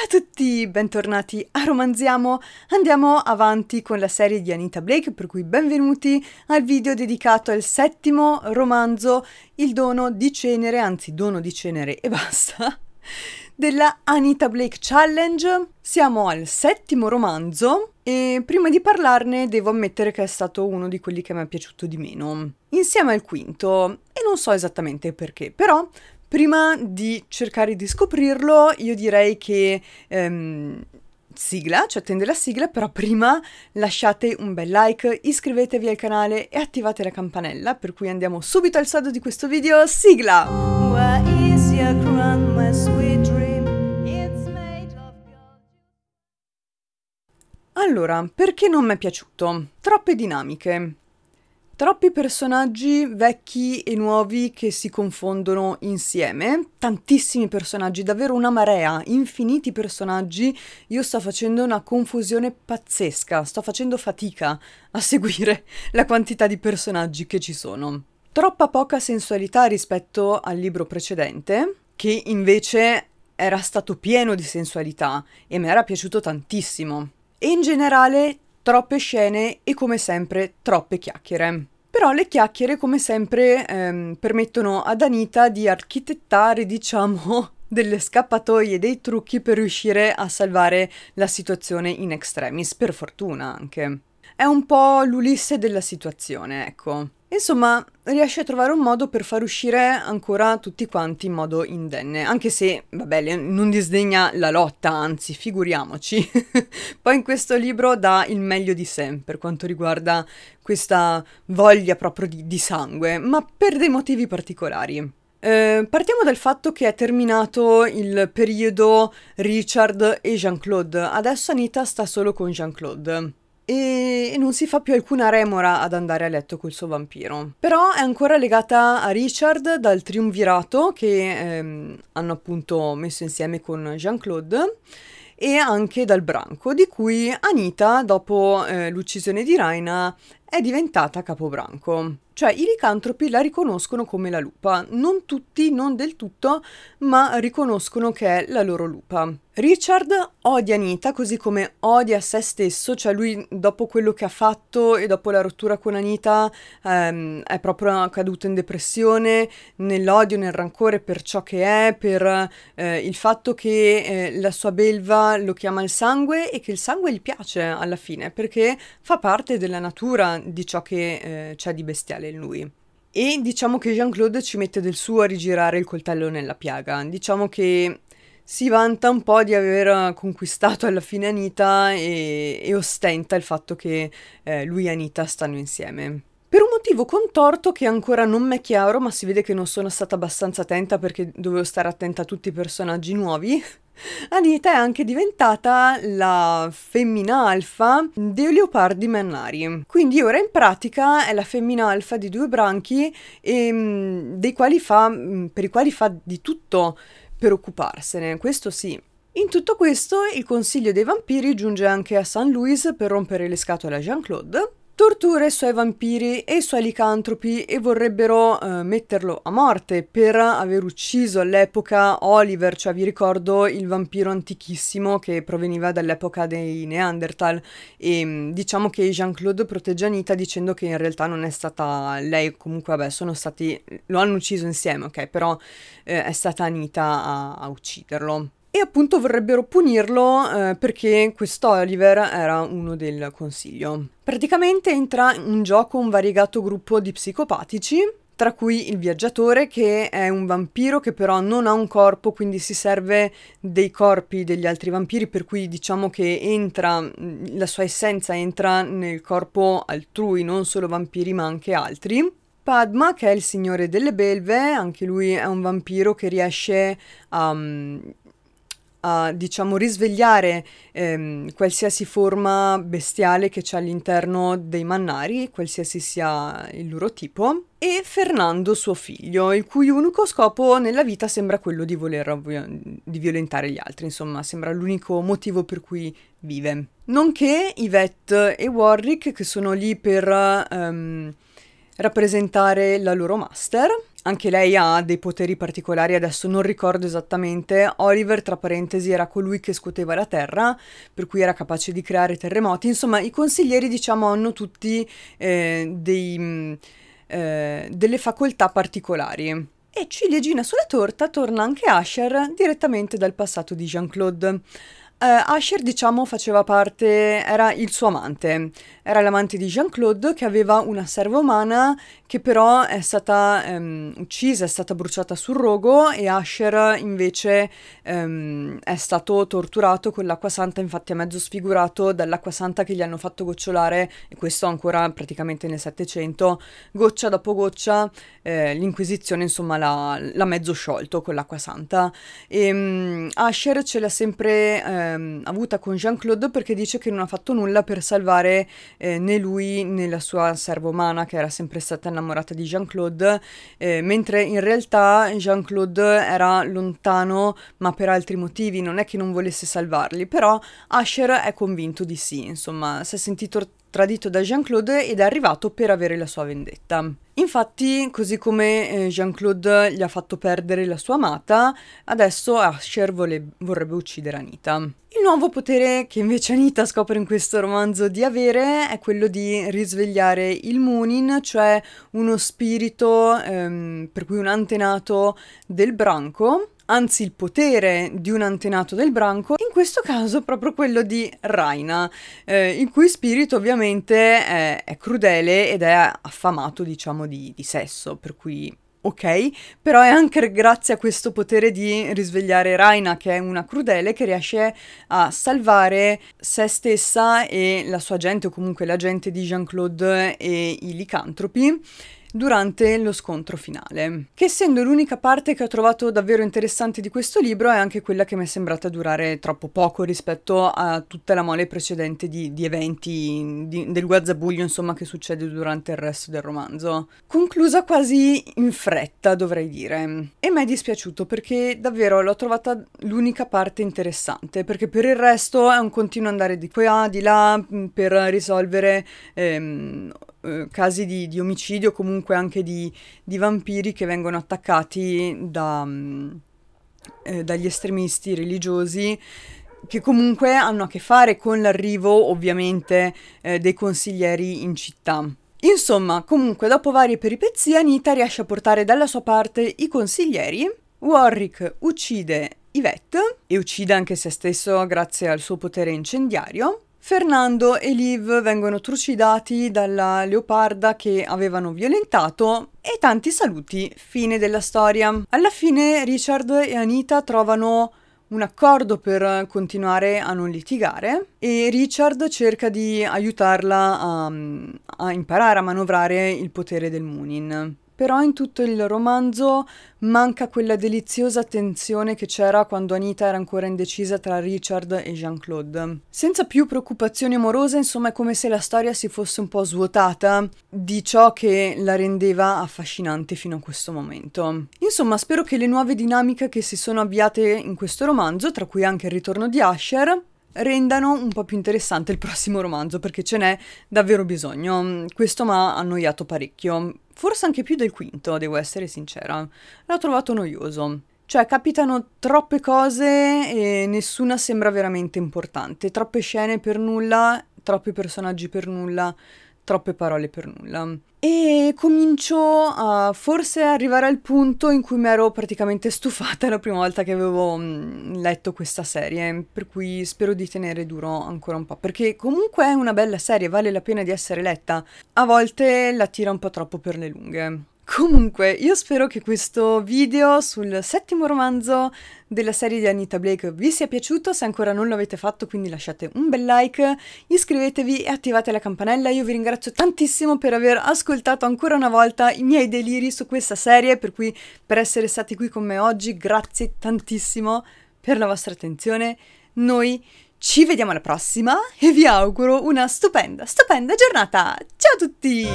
Ciao a tutti, bentornati a Romanziamo. Andiamo avanti con la serie di Anita Blake, per cui benvenuti al video dedicato al settimo romanzo, Il dono di cenere, anzi dono di cenere e basta, della Anita Blake Challenge. Siamo al settimo romanzo e prima di parlarne devo ammettere che è stato uno di quelli che mi è piaciuto di meno, insieme al quinto, e non so esattamente perché, però Prima di cercare di scoprirlo, io direi che ehm, sigla, cioè attende la sigla, però prima lasciate un bel like, iscrivetevi al canale e attivate la campanella, per cui andiamo subito al saldo di questo video, sigla! Allora, perché non mi è piaciuto? Troppe dinamiche. Troppi personaggi vecchi e nuovi che si confondono insieme, tantissimi personaggi, davvero una marea, infiniti personaggi. Io sto facendo una confusione pazzesca, sto facendo fatica a seguire la quantità di personaggi che ci sono. Troppa poca sensualità rispetto al libro precedente, che invece era stato pieno di sensualità e mi era piaciuto tantissimo. E in generale troppe scene e come sempre troppe chiacchiere. Però le chiacchiere come sempre ehm, permettono ad Anita di architettare, diciamo, delle scappatoie, dei trucchi per riuscire a salvare la situazione in extremis, per fortuna anche. È un po' l'Ulisse della situazione, ecco. Insomma, riesce a trovare un modo per far uscire ancora tutti quanti in modo indenne, anche se, vabbè, non disdegna la lotta, anzi, figuriamoci. Poi in questo libro dà il meglio di sé per quanto riguarda questa voglia proprio di, di sangue, ma per dei motivi particolari. Eh, partiamo dal fatto che è terminato il periodo Richard e Jean-Claude, adesso Anita sta solo con Jean-Claude e non si fa più alcuna remora ad andare a letto col suo vampiro. Però è ancora legata a Richard dal triumvirato che ehm, hanno appunto messo insieme con Jean-Claude e anche dal branco, di cui Anita, dopo eh, l'uccisione di Raina, è diventata capobranco. Cioè i licantropi la riconoscono come la lupa, non tutti, non del tutto, ma riconoscono che è la loro lupa. Richard odia Anita così come odia se stesso, cioè lui dopo quello che ha fatto e dopo la rottura con Anita ehm, è proprio caduto in depressione, nell'odio, nel rancore per ciò che è, per eh, il fatto che eh, la sua belva lo chiama il sangue e che il sangue gli piace alla fine perché fa parte della natura di ciò che eh, c'è di bestiale in lui. E diciamo che Jean-Claude ci mette del suo a rigirare il coltello nella piaga. Diciamo che si vanta un po' di aver conquistato alla fine Anita e, e ostenta il fatto che eh, lui e Anita stanno insieme. Per un motivo contorto che ancora non mi è chiaro, ma si vede che non sono stata abbastanza attenta perché dovevo stare attenta a tutti i personaggi nuovi, Anita è anche diventata la femmina alfa dei leopardi mannari. Quindi ora in pratica è la femmina alfa di due branchi e, ehm, quali fa, mm, per i quali fa di tutto per occuparsene, questo sì. In tutto questo il consiglio dei vampiri giunge anche a San Luis per rompere le scatole a Jean-Claude tortura i suoi vampiri e i suoi licantropi e vorrebbero eh, metterlo a morte per aver ucciso all'epoca Oliver, cioè vi ricordo il vampiro antichissimo che proveniva dall'epoca dei Neanderthal e mm, diciamo che Jean-Claude protegge Anita dicendo che in realtà non è stata lei, comunque vabbè sono stati, lo hanno ucciso insieme, ok, però eh, è stata Anita a, a ucciderlo e appunto vorrebbero punirlo eh, perché questo Oliver era uno del consiglio. Praticamente entra in gioco un variegato gruppo di psicopatici tra cui il viaggiatore che è un vampiro che però non ha un corpo, quindi si serve dei corpi degli altri vampiri, per cui diciamo che entra, la sua essenza entra nel corpo altrui, non solo vampiri ma anche altri. Padma, che è il signore delle belve, anche lui è un vampiro che riesce a um, a, diciamo, risvegliare ehm, qualsiasi forma bestiale che c'è all'interno dei mannari, qualsiasi sia il loro tipo, e Fernando suo figlio, il cui unico scopo nella vita sembra quello di voler di violentare gli altri, insomma, sembra l'unico motivo per cui vive. Nonché Yvette e Warwick che sono lì per... Ehm, rappresentare la loro master anche lei ha dei poteri particolari, adesso non ricordo esattamente. Oliver, tra parentesi, era colui che scuoteva la terra, per cui era capace di creare terremoti. Insomma, i consiglieri, diciamo, hanno tutti eh, dei, mm, eh, delle facoltà particolari. E ciliegina sulla torta torna anche Asher direttamente dal passato di Jean-Claude. Uh, Asher, diciamo, faceva parte, era il suo amante. Era l'amante di Jean-Claude che aveva una serva umana che però è stata ehm, uccisa, è stata bruciata sul rogo e Asher invece ehm, è stato torturato con l'acqua santa, infatti è mezzo sfigurato dall'acqua santa che gli hanno fatto gocciolare, e questo ancora praticamente nel Settecento, goccia dopo goccia, eh, l'Inquisizione insomma l'ha, l'ha, mezzo sciolto con l'acqua santa. E, ehm, Asher ce l'ha sempre ehm, avuta con Jean-Claude perché dice che non ha fatto nulla per salvare eh, né lui né la sua serva umana che era sempre stata innamorata di Jean-Claude, eh, mentre in realtà Jean-Claude era lontano ma per altri motivi, non è che non volesse salvarli, però Asher è convinto di sì, insomma, si è sentito tradito da Jean-Claude ed è arrivato per avere la sua vendetta. Infatti, così come eh, Jean-Claude gli ha fatto perdere la sua amata, adesso Asher vole- vorrebbe uccidere Anita. Il nuovo potere che invece Anita scopre in questo romanzo di avere è quello di risvegliare il Munin, cioè uno spirito ehm, per cui un antenato del branco anzi il potere di un antenato del branco, in questo caso proprio quello di Raina, eh, il cui spirito ovviamente è, è, crudele ed è affamato diciamo di, di sesso, per cui ok, però è anche grazie a questo potere di risvegliare Raina, che è una crudele, che riesce a salvare se stessa e la sua gente, o comunque la gente di Jean-Claude e i licantropi durante lo scontro finale. Che essendo l'unica parte che ho trovato davvero interessante di questo libro è anche quella che mi è sembrata durare troppo poco rispetto a tutta la mole precedente di, di eventi, di, del guazzabuglio insomma che succede durante il resto del romanzo. Conclusa quasi in fretta dovrei dire. E mi è dispiaciuto perché davvero l'ho trovata l'unica parte interessante perché per il resto è un continuo andare di qua, di là per risolvere... Ehm, eh, casi di, di, omicidio, comunque anche di, di, vampiri che vengono attaccati da, mm, eh, dagli estremisti religiosi che comunque hanno a che fare con l'arrivo ovviamente eh, dei consiglieri in città. Insomma, comunque dopo varie peripezie Anita riesce a portare dalla sua parte i consiglieri, Warwick uccide Yvette e uccide anche se stesso grazie al suo potere incendiario, Fernando e Liv vengono trucidati dalla leoparda che avevano violentato e tanti saluti, fine della storia. Alla fine Richard e Anita trovano un accordo per continuare a non litigare e Richard cerca di aiutarla a, a imparare a manovrare il potere del Munin però in tutto il romanzo manca quella deliziosa tensione che c'era quando Anita era ancora indecisa tra Richard e Jean-Claude. Senza più preoccupazioni amorose, insomma, è come se la storia si fosse un po' svuotata di ciò che la rendeva affascinante fino a questo momento. Insomma, spero che le nuove dinamiche che si sono avviate in questo romanzo, tra cui anche il ritorno di Asher, rendano un po' più interessante il prossimo romanzo perché ce n'è davvero bisogno. Questo mi ha annoiato parecchio, forse anche più del quinto, devo essere sincera. L'ho trovato noioso. Cioè, capitano troppe cose e nessuna sembra veramente importante. Troppe scene per nulla, troppi personaggi per nulla troppe parole per nulla. E comincio a forse arrivare al punto in cui mi ero praticamente stufata la prima volta che avevo mm, letto questa serie, per cui spero di tenere duro ancora un po', perché comunque è una bella serie, vale la pena di essere letta, a volte la tira un po' troppo per le lunghe. Comunque, io spero che questo video sul settimo romanzo della serie di Anita Blake vi sia piaciuto, se ancora non l'avete fatto quindi lasciate un bel like, iscrivetevi e attivate la campanella, io vi ringrazio tantissimo per aver ascoltato ancora una volta i miei deliri su questa serie, per cui per essere stati qui con me oggi grazie tantissimo per la vostra attenzione, noi ci vediamo alla prossima e vi auguro una stupenda, stupenda giornata! Ciao a tutti!